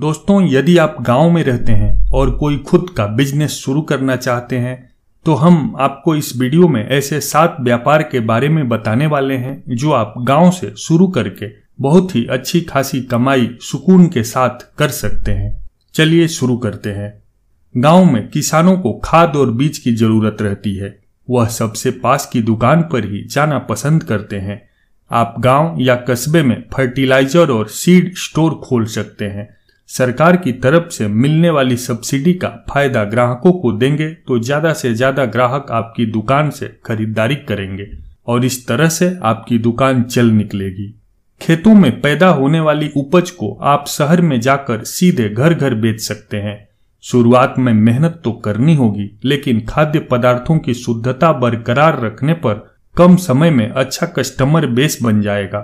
दोस्तों यदि आप गांव में रहते हैं और कोई खुद का बिजनेस शुरू करना चाहते हैं तो हम आपको इस वीडियो में ऐसे सात व्यापार के बारे में बताने वाले हैं जो आप गांव से शुरू करके बहुत ही अच्छी खासी कमाई सुकून के साथ कर सकते हैं चलिए शुरू करते हैं गांव में किसानों को खाद और बीज की जरूरत रहती है वह सबसे पास की दुकान पर ही जाना पसंद करते हैं आप गांव या कस्बे में फर्टिलाइजर और सीड स्टोर खोल सकते हैं सरकार की तरफ से मिलने वाली सब्सिडी का फायदा ग्राहकों को देंगे तो ज्यादा से ज्यादा ग्राहक आपकी दुकान से खरीदारी करेंगे और इस तरह से आपकी दुकान चल निकलेगी खेतों में पैदा होने वाली उपज को आप शहर में जाकर सीधे घर घर बेच सकते हैं शुरुआत में मेहनत तो करनी होगी लेकिन खाद्य पदार्थों की शुद्धता बरकरार रखने पर कम समय में अच्छा कस्टमर बेस बन जाएगा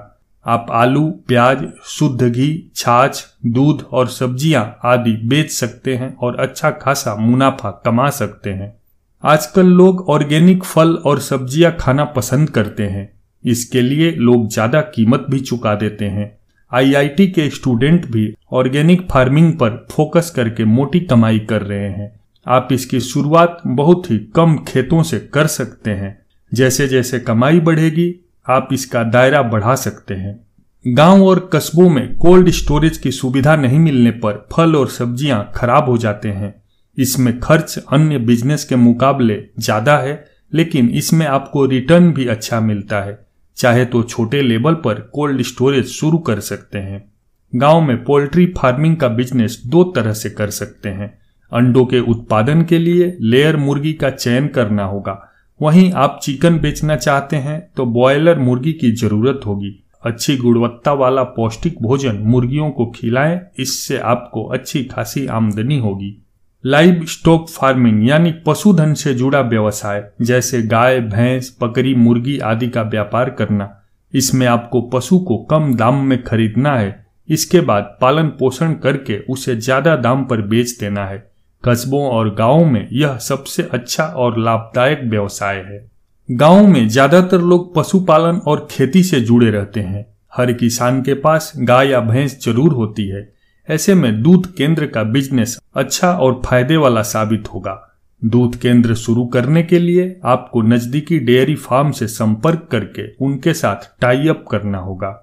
आप आलू प्याज शुद्ध घी छाछ दूध और सब्जियां आदि बेच सकते हैं और अच्छा खासा मुनाफा कमा सकते हैं आजकल लोग ऑर्गेनिक फल और सब्जियां खाना पसंद करते हैं इसके लिए लोग ज्यादा कीमत भी चुका देते हैं आईआईटी के स्टूडेंट भी ऑर्गेनिक फार्मिंग पर फोकस करके मोटी कमाई कर रहे हैं आप इसकी शुरुआत बहुत ही कम खेतों से कर सकते हैं जैसे जैसे कमाई बढ़ेगी आप इसका दायरा बढ़ा सकते हैं गांव और कस्बों में कोल्ड स्टोरेज की सुविधा नहीं मिलने पर फल और सब्जियां खराब हो जाते हैं इसमें खर्च अन्य बिजनेस के मुकाबले ज्यादा है लेकिन इसमें आपको रिटर्न भी अच्छा मिलता है चाहे तो छोटे लेवल पर कोल्ड स्टोरेज शुरू कर सकते हैं गांव में पोल्ट्री फार्मिंग का बिजनेस दो तरह से कर सकते हैं अंडों के उत्पादन के लिए लेयर मुर्गी का चयन करना होगा वहीं आप चिकन बेचना चाहते हैं तो बॉयलर मुर्गी की जरूरत होगी अच्छी गुणवत्ता वाला पौष्टिक भोजन मुर्गियों को खिलाएं इससे आपको अच्छी खासी आमदनी होगी लाइव स्टॉक फार्मिंग यानी पशुधन से जुड़ा व्यवसाय जैसे गाय भैंस बकरी मुर्गी आदि का व्यापार करना इसमें आपको पशु को कम दाम में खरीदना है इसके बाद पालन पोषण करके उसे ज्यादा दाम पर बेच देना है कस्बों और गांवों में यह सबसे अच्छा और लाभदायक व्यवसाय है गांव में ज्यादातर लोग पशुपालन और खेती से जुड़े रहते हैं हर किसान के पास गाय या भैंस जरूर होती है ऐसे में दूध केंद्र का बिजनेस अच्छा और फायदे वाला साबित होगा दूध केंद्र शुरू करने के लिए आपको नजदीकी डेयरी फार्म से संपर्क करके उनके साथ टाई अप करना होगा